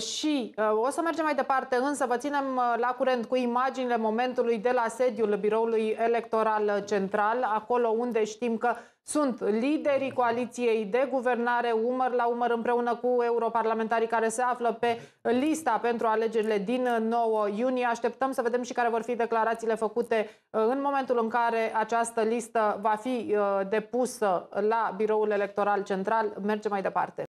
Și uh, o să mergem mai departe, însă vă ținem uh, la curent cu imaginile momentului de la sediul Biroului Electoral Central, acolo unde știm că sunt liderii coaliției de guvernare umăr la umăr împreună cu europarlamentarii care se află pe lista pentru alegerile din 9 iunie. Așteptăm să vedem și care vor fi declarațiile făcute uh, în momentul în care această listă va fi depusă la Biroul Electoral Central. Mergem mai departe.